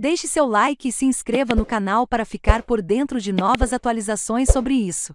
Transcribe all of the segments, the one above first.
Deixe seu like e se inscreva no canal para ficar por dentro de novas atualizações sobre isso.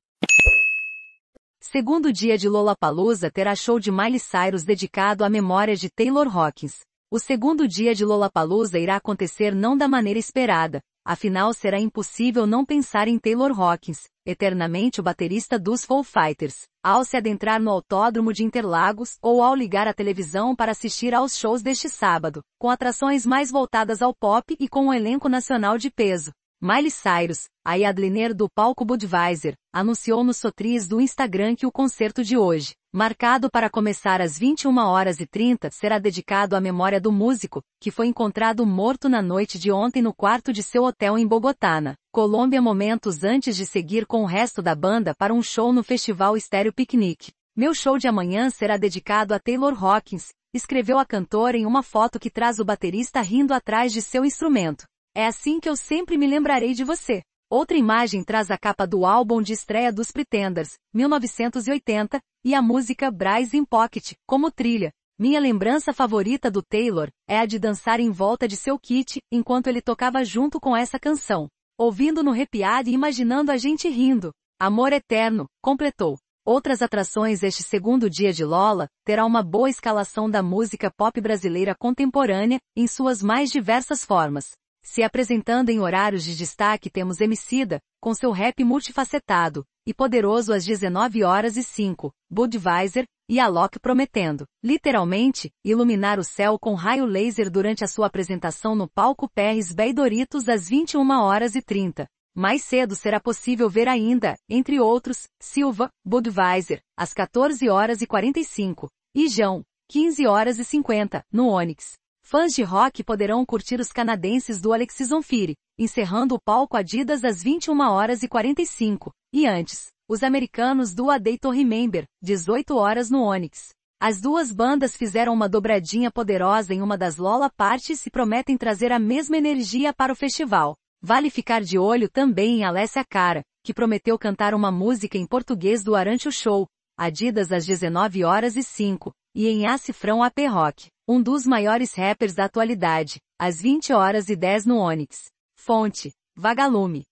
Segundo dia de Lollapalooza terá show de Miley Cyrus dedicado à memória de Taylor Hawkins. O segundo dia de Lollapalooza irá acontecer não da maneira esperada, afinal será impossível não pensar em Taylor Hawkins, eternamente o baterista dos Foo Fighters, ao se adentrar no autódromo de Interlagos ou ao ligar a televisão para assistir aos shows deste sábado, com atrações mais voltadas ao pop e com um elenco nacional de peso. Miley Cyrus, a Yadliner do palco Budweiser, anunciou no Sotriz do Instagram que o concerto de hoje, marcado para começar às 21 horas e 30, será dedicado à memória do músico, que foi encontrado morto na noite de ontem no quarto de seu hotel em Bogotá, na Colômbia momentos antes de seguir com o resto da banda para um show no festival Estéreo Picnic. Meu show de amanhã será dedicado a Taylor Hawkins, escreveu a cantora em uma foto que traz o baterista rindo atrás de seu instrumento. É assim que eu sempre me lembrarei de você. Outra imagem traz a capa do álbum de estreia dos Pretenders, 1980, e a música Bryce in Pocket, como trilha. Minha lembrança favorita do Taylor é a de dançar em volta de seu kit enquanto ele tocava junto com essa canção. Ouvindo no repiado e imaginando a gente rindo. Amor Eterno, completou. Outras atrações este segundo dia de Lola terá uma boa escalação da música pop brasileira contemporânea, em suas mais diversas formas. Se apresentando em horários de destaque temos Emicida, com seu rap multifacetado, e poderoso às 19 horas e 5, Budweiser, e Alok prometendo, literalmente, iluminar o céu com raio laser durante a sua apresentação no palco Pérez Beidoritos Doritos às 21 horas e 30. Mais cedo será possível ver ainda, entre outros, Silva, Budweiser, às 14 horas e 45, e João, 15 horas e 50, no Onyx. Fãs de rock poderão curtir os canadenses do Alexis Onfire, encerrando o palco Adidas às 21 horas e 45, e antes, os americanos do A Day to Remember, 18 horas no Onyx. As duas bandas fizeram uma dobradinha poderosa em uma das Lola Parties e prometem trazer a mesma energia para o festival. Vale ficar de olho também em Alessia Cara, que prometeu cantar uma música em português do o show, Adidas às 19 horas e 5, e em Acifrão AP Rock. Um dos maiores rappers da atualidade, às 20 horas e 10 no Onyx. Fonte, Vagalume.